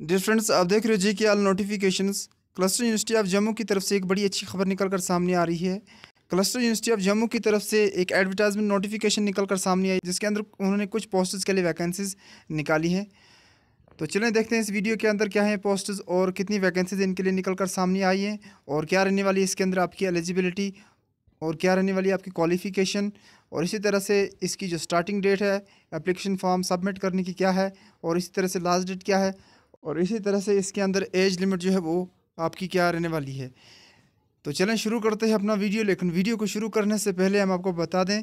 dear friends आप देख रहे हो जी के all notification cluster university of Jammu की तरफ से एक बड़ी अच्छी खबर निकल कर सामने आ रही है क्लस्टर यूनिवर्सिटी ऑफ जम्मू की तरफ से एक एडवर्टाइजमेंट नोटिफिकेशन निकल कर सामने आई जिसके अंदर उन्होंने कुछ पोस्टर्स के लिए वैकेंसीज निकाली हैं तो चलें देखते हैं इस वीडियो के अंदर क्या है पोस्टर्स और कितनी वैकेंसीज इनके लिए निकल कर सामने आई हैं और क्या रहने वाली इसके अंदर आपकी एलिजिबिलिटी और क्या रहने वाली आपकी क्वालिफ़िकेशन और इसी तरह से इसकी जो स्टार्टिंग डेट है एप्लीकेशन फॉर्म सबमिट करने की क्या है और इसी तरह से लास्ट डेट क्या है और इसी तरह से इसके अंदर एज लिमिट जो है वो आपकी क्या रहने वाली है तो चलें शुरू करते हैं अपना वीडियो लेकिन वीडियो को शुरू करने से पहले हम आपको बता दें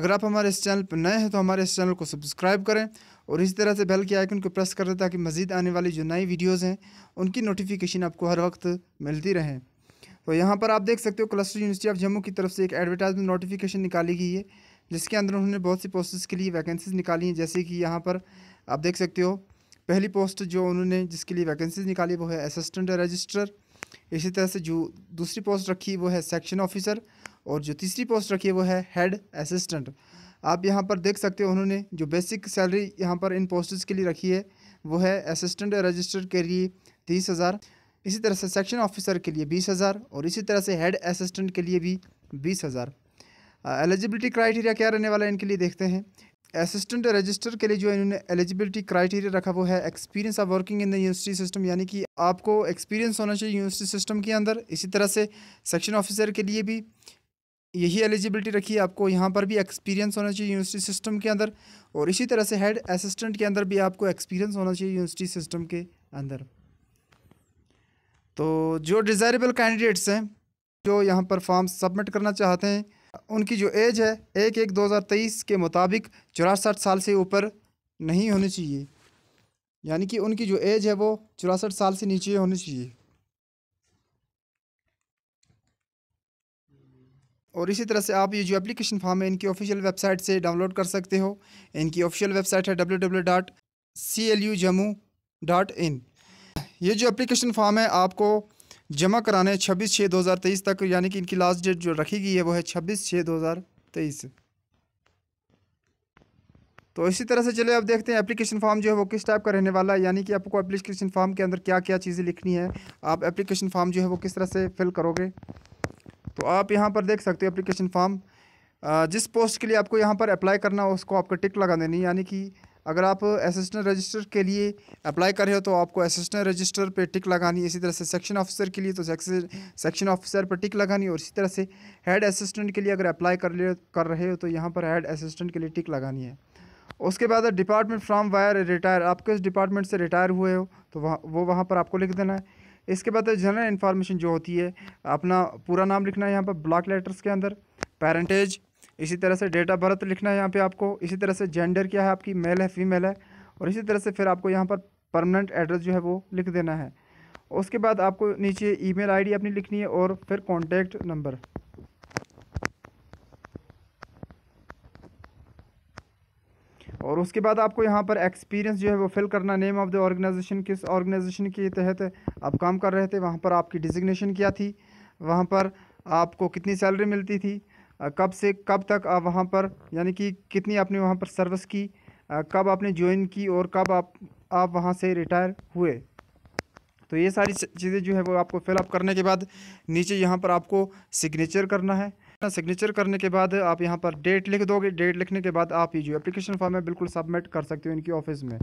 अगर आप हमारे इस चैनल पर नए हैं तो हमारे इस चैनल को सब्सक्राइब करें और इसी तरह से बेल के आइकन को प्रेस कर दें ताकि मज़ीद आने वाली जो नई वीडियोज़ हैं उनकी नोटिफिकेशन आपको हर वक्त मिलती रहें तो यहाँ पर आप देख सकते हो क्लस्टर यूनिवर्सिटी ऑफ जम्मू की तरफ से एक एडवर्टाइजमेंट नोटिफिकेशन निकाली गई है जिसके अंदर उन्होंने बहुत सी पोस्ट के लिए वैकेंसीज निकाली हैं जैसे कि यहाँ पर आप देख सकते हो पहली पोस्ट जो उन्होंने जिसके लिए वैकेंसीज निकाली वो है असिस्टेंट रजिस्ट्रर इसी तरह से जो दूसरी पोस्ट रखी वो है सेक्शन ऑफिसर और जो तीसरी पोस्ट रखी है वो है हेड असिस्टेंट आप यहाँ पर देख सकते हो उन्होंने जो बेसिक सैलरी यहाँ पर इन पोस्ट्स के लिए रखी है वो है असिस्टेंट रजिस्टर के लिए तीस हज़ार इसी तरह से सेक्शन ऑफिसर के लिए बीस हज़ार और इसी तरह से हेड असिस्टेंट के लिए भी बीस हज़ार एलिजिबिलिटी क्राइटेरिया क्या रहने वाला है इनके लिए देखते हैं असिस्टेंट रजिस्टर के लिए जो इन्होंने एलिजिबिलिटी क्राइटेरिया रखा वो है experience of working in the university system यानी कि आपको एक्सपीरियंस होना चाहिए यूनिवर्सिटी सिस्टम के अंदर इसी तरह से सेक्शन ऑफिसर के लिए भी यही एलिजिबिलिटी रखी है आपको यहाँ पर भी एक्सपीरियंस होना चाहिए यूनिवर्सिटी सिस्टम के अंदर और इसी तरह से हेड असिस्टेंट के अंदर भी आपको एक्सपीरियंस होना चाहिए यूनिवर्सिटी सिस्टम के अंदर तो जो डिज़ायरेबल कैंडिडेट्स हैं जो यहाँ पर फॉर्म सबमिट करना चाहते हैं उनकी जो एज है एक एक 2023 के मुताबिक चौरासठ साल से ऊपर नहीं होनी चाहिए यानी कि उनकी जो एज है वो चौरासठ साल से नीचे होनी चाहिए और इसी तरह से आप ये जो एप्लीकेशन फॉर्म है इनकी ऑफिशियल वेबसाइट से डाउनलोड कर सकते हो इनकी ऑफिशियल वेबसाइट है W W dot C L U Jammu dot in ये जो एप्लीकेशन फॉर्म है आपको जमा कराने छब्बीस छः दो हज़ार तेईस तक यानी कि इनकी लास्ट डेट जो रखी गई है वो है छब्बीस छः दो हज़ार तेईस तो इसी तरह से चले अब देखते हैं एप्लीकेशन फॉर्म जो है वो किस टाइप का रहने वाला है यानी कि आपको एप्लीकेशन फॉर्म के अंदर क्या क्या चीज़ें लिखनी है आप एप्लीकेशन फॉर्म जो है वो किस तरह से फिल करोगे तो आप यहाँ पर देख सकते हो एप्लीकेशन फॉर्म जिस पोस्ट के लिए आपको यहाँ पर अप्लाई करना हो उसको आपको टिक लगा देनी यानी कि अगर आप असिस्टेंट रजिस्टर के लिए अप्लाई कर रहे हो तो आपको असिस्टेंट रजिस्टर पे टिक लगानी इसी तरह से सेक्शन ऑफिसर के लिए तो सेक्शन ऑफिसर पर टिक लगानी और इसी तरह से हेड असिस्टेंट के लिए अगर अप्लाई कर ले कर रहे हो तो यहाँ पर हेड असिस्टेंट के लिए टिक लगानी है उसके बाद डिपार्टमेंट फ्राम वायर रिटायर आप किस डिपार्टमेंट से रिटायर हुए हो तो वहाँ वो वहाँ पर आपको लिख देना है इसके बाद जनरल इन्फॉर्मेशन जो होती है अपना पूरा नाम लिखना है यहाँ पर ब्लॉक लेटर्स के अंदर पेरेंटेज इसी तरह से डेट ऑफ बर्थ लिखना है यहाँ पे आपको इसी तरह से जेंडर क्या है आपकी मेल है फीमेल है और इसी तरह से फिर आपको यहाँ पर परमानेंट एड्रेस जो है वो लिख देना है उसके बाद आपको नीचे ईमेल आईडी अपनी लिखनी है और फिर कॉन्टैक्ट नंबर और उसके बाद आपको यहाँ पर एक्सपीरियंस जो है वो फिल करना नेम ऑफ़ द ऑर्गेनाइजेशन किस ऑर्गेनाइजेशन के तहत आप काम कर रहे थे वहाँ पर आपकी डिजिग्नेशन क्या थी वहाँ पर आपको कितनी सैलरी मिलती थी कब से कब तक आप वहाँ पर यानी कि कितनी आपने वहाँ पर सर्विस की कब आपने ज्वाइन की और कब आप आप वहाँ से रिटायर हुए तो ये सारी चीज़ें जो है वो आपको फिलअप करने के बाद नीचे यहाँ पर आपको सिग्नेचर करना है सिग्नेचर करने के बाद आप यहाँ पर डेट लिख दोगे डेट लिखने के बाद आप ये जो एप्लीकेशन फॉर्म है बिल्कुल सबमिट कर सकते हो इनकी ऑफिस में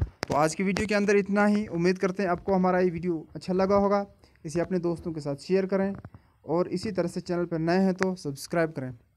तो आज की वीडियो के अंदर इतना ही उम्मीद करते हैं आपको हमारा ये वीडियो अच्छा लगा होगा इसे अपने दोस्तों के साथ शेयर करें और इसी तरह से चैनल पर नए हैं तो सब्सक्राइब करें